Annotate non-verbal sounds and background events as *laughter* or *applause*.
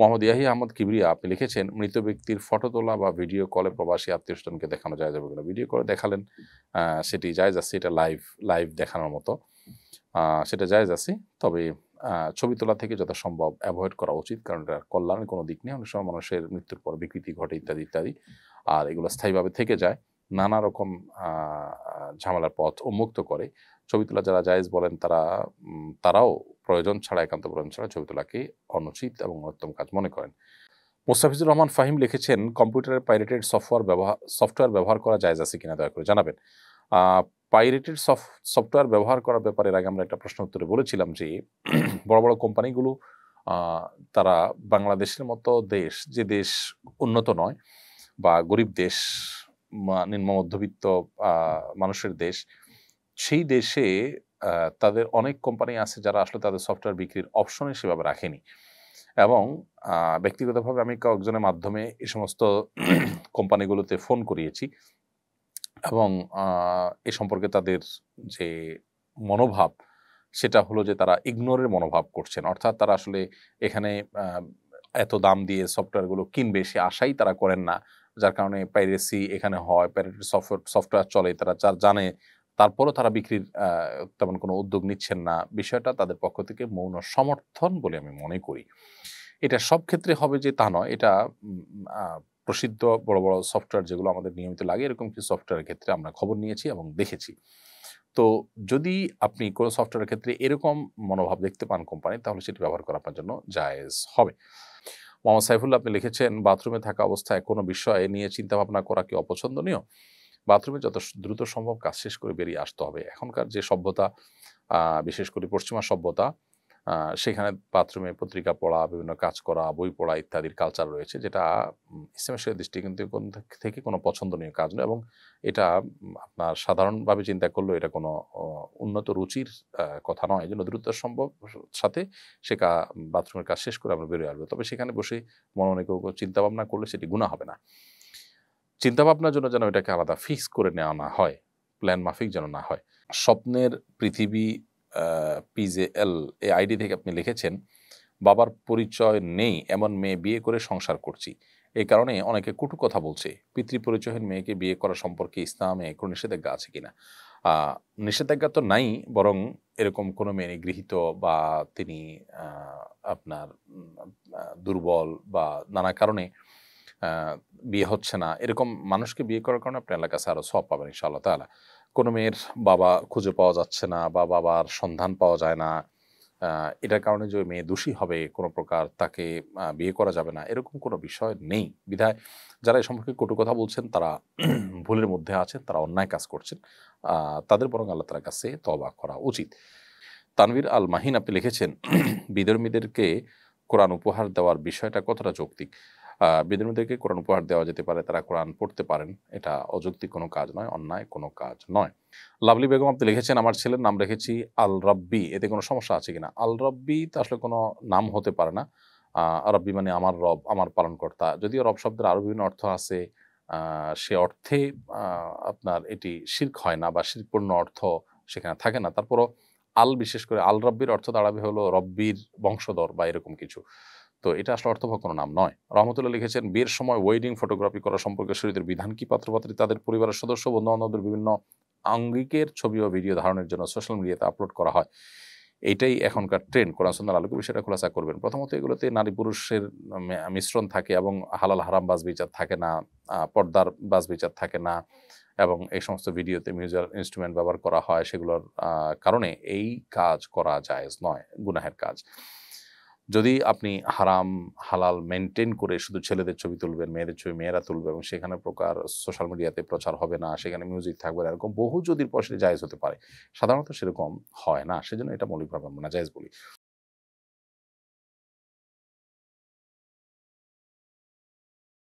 মোহাম্মদ ইয়াহি আহমদ কিবরিয়া আপনি লিখেছেন মৃত ব্যক্তির ফটো তোলা বা ভিডিও কলে প্রবাসী আত্মীয় স্বজনকে দেখানো যায় যাবে কিনা ভিডিও কলে দেখালেন সেটি যায় যাচ্ছে এটা লাইভ লাইভ দেখানোর মতো সেটা যায় যাচ্ছে তবে ছবি তোলা থেকে যত সম্ভব অ্যাভয়েড করা উচিত কারণ এটা কল্যাণের কোনো দিক নেই অনেক সময় মানুষের মৃত্যুর পর বিকৃতি ঘটে ইত্যাদি ইত্যাদি আর এগুলো স্থায়ীভাবে থেকে যায় নানা রকম ঝামেলার পথ উন্মুক্ত করে ছবি তোলা যারা জায়েজ বলেন তারা তারাও প্রয়োজন ছাড়া একান্ত প্রয়োজন ছাড়া ছবি তোলাকে অনুচিত এবং অন্যতম কাজ মনে করেন মোস্তাফিজুর রহমান ফাহিম লিখেছেন কম্পিউটারে পাইরেটেড সফটওয়্যার ব্যবহার সফটওয়্যার ব্যবহার করা যায় আছে কিনা দয়া করে জানাবেন পাইরেটেড সফটওয়্যার ব্যবহার করার ব্যাপারে আগে আমরা একটা প্রশ্ন উত্তরে বলেছিলাম যে *clears throat* বড় বড় কোম্পানিগুলো তারা বাংলাদেশের মতো দেশ যে দেশ উন্নত নয় বা গরিব দেশ নিম্ন মধ্যবিত্ত মানুষের দেশ সেই দেশে তাদের অনেক কোম্পানি আছে যারা আসলে তাদের সফটওয়্যার বিক্রির অপশনে সেভাবে রাখেনি এবং ব্যক্তিগতভাবে আমি কয়েকজনের মাধ্যমে এ সমস্ত কোম্পানিগুলোতে *clears throat* ফোন করিয়েছি এবং এ সম্পর্কে তাদের যে মনোভাব সেটা হলো যে তারা ইগনোরের মনোভাব করছেন অর্থাৎ তারা আসলে এখানে এত দাম দিয়ে সফটওয়্যারগুলো কিনবে সে আশাই তারা করেন না যার কারণে পাইরেসি এখানে হয় প্যারেটেড সফটওয়্যার সফটওয়্যার চলে তারা যার জানে তারপরও তারা বিক্রির তেমন কোনো উদ্যোগ নিচ্ছেন না বিষয়টা তাদের পক্ষ থেকে মৌন সমর্থন বলে আমি মনে করি এটা সব ক্ষেত্রে হবে যে তা নয় এটা প্রসিদ্ধ বড় বড় সফটওয়্যার যেগুলো আমাদের নিয়মিত লাগে এরকম কিছু সফটওয়্যারের ক্ষেত্রে আমরা খবর নিয়েছি এবং দেখেছি তো যদি আপনি কোনো সফটওয়্যারের ক্ষেত্রে এরকম মনোভাব দেখতে পান কোম্পানি তাহলে সেটি ব্যবহার করা আপনার জন্য জায়েজ হবে মোহাম্মদ সাইফুল্লাহ আপনি লিখেছেন বাথরুমে থাকা অবস্থায় কোনো বিষয় নিয়ে চিন্তাভাবনা করা কি অপছন্দনীয় বাথরুমে যত দ্রুত সম্ভব কাজ শেষ করে বেরিয়ে আসতে হবে এখনকার যে সভ্যতা বিশেষ করে পশ্চিমা সভ্যতা সেখানে বাথরুমে পত্রিকা পড়া বিভিন্ন কাজ করা বই পড়া ইত্যাদির কালচার রয়েছে যেটা ইসলামের দৃষ্টিকোণ থেকে কোনো পছন্দনীয় কাজ নয় এবং এটা আপনার সাধারণভাবে চিন্তা করলেও এটা কোনো উন্নত রুচির কথা নয় এই জন্য দ্রুত সম্ভব সাথে সে বাথরুমের কাজ শেষ করে আমরা বেরিয়ে আসবো তবে সেখানে বসে মনে অনেক চিন্তা করলে সেটি গুণা হবে না চিন্তাভাবনার জন্য যেন এটাকে আলাদা ফিক্স করে নেওয়া না হয় প্ল্যান মাফিক যেন না হয় স্বপ্নের পৃথিবী পিজে এল এই আইডি থেকে আপনি লিখেছেন বাবার পরিচয় নেই এমন মেয়ে বিয়ে করে সংসার করছি এই কারণে অনেকে কটু কথা বলছে পিতৃ পরিচয়হীন মেয়েকে বিয়ে করা সম্পর্কে ইসলামে কোনো নিষেধাজ্ঞা আছে কিনা নিষেধাজ্ঞা তো নাই বরং এরকম কোনো মেয়ে গৃহীত বা তিনি আপনার দুর্বল বা নানা কারণে বিয়ে হচ্ছে না এরকম মানুষকে বিয়ে করার কারণে আপনার এলাকা আরও সব পাবেন ইনশাআল্লাহ তাহলে কোনো মেয়ের বাবা খুঁজে পাওয়া যাচ্ছে না বা বাবার সন্ধান পাওয়া যায় না এটার কারণে যে মেয়ে দোষী হবে কোনো প্রকার তাকে বিয়ে করা যাবে না এরকম কোনো বিষয় নেই বিধায় যারা এ সম্পর্কে কটু কথা বলছেন তারা *clears throat* ভুলের মধ্যে আছেন তারা অন্যায় কাজ করছেন তাদের বরং আল্লাহ তালার কাছে তবা করা উচিত তানভীর আল মাহিন আপনি লিখেছেন *clears throat* বিধর্মীদেরকে কোরআন উপহার দেওয়ার বিষয়টা কতটা যৌক্তিক বিধর্মীদেরকে কোরআন উপহার দেওয়া যেতে পারে তারা কোরআন পড়তে পারেন এটা অযৌক্তিক কোনো কাজ নয় অন্যায় কোনো কাজ নয় লাভলি বেগম আপনি লিখেছেন আমার ছেলের নাম রেখেছি আল রব্বি এতে কোনো সমস্যা আছে কিনা আল রব্বি তো আসলে কোনো নাম হতে পারে না রব্বি মানে আমার রব আমার পালনকর্তা যদিও রব শব্দের আরও বিভিন্ন অর্থ আছে সে অর্থে আপনার এটি শির্ক হয় না বা শিরপূর্ণ অর্থ সেখানে থাকে না তারপরও আল বিশেষ করে আল রব্বির অর্থ দাঁড়াবে হলো রব্বির বংশধর বা এরকম কিছু তো এটা আসলে অর্থবহ কোনো নাম নয় রহমতুল্লাহ লিখেছেন বিয়ের সময় ওয়েডিং ফটোগ্রাফি করা সম্পর্কে শরীরের বিধান কি পাত্রপাত্রী তাদের পরিবারের সদস্য বন্ধুবান্ধবদের বিভিন্ন আঙ্গিকের ছবি ও ভিডিও ধারণের জন্য সোশ্যাল মিডিয়াতে আপলোড করা হয় এটাই এখনকার ট্রেন্ড কোরআন সন্ধ্যার আলোকে বিষয়টা খোলাসা করবেন প্রথমত এগুলোতে নারী পুরুষের মিশ্রণ থাকে এবং হালাল হারাম বাস বিচার থাকে না পর্দার বাস বিচার থাকে না এবং এই সমস্ত ভিডিওতে মিউজিক্যাল ইনস্ট্রুমেন্ট ব্যবহার করা হয় সেগুলোর কারণে এই কাজ করা যায় নয় গুনাহের কাজ যদি আপনি হারাম হালাল মেনটেন করে শুধু ছেলেদের ছবি তুলবেন মেয়েদের ছবি মেয়েরা তুলবে এবং সেখানে প্রকার সোশ্যাল মিডিয়াতে প্রচার হবে না সেখানে মিউজিক থাকবে না এরকম বহু যদি পর জায়জ হতে পারে সাধারণত সেরকম হয় না সেজন্য এটা মৌলিকভাবে আমরা জায়জ বলি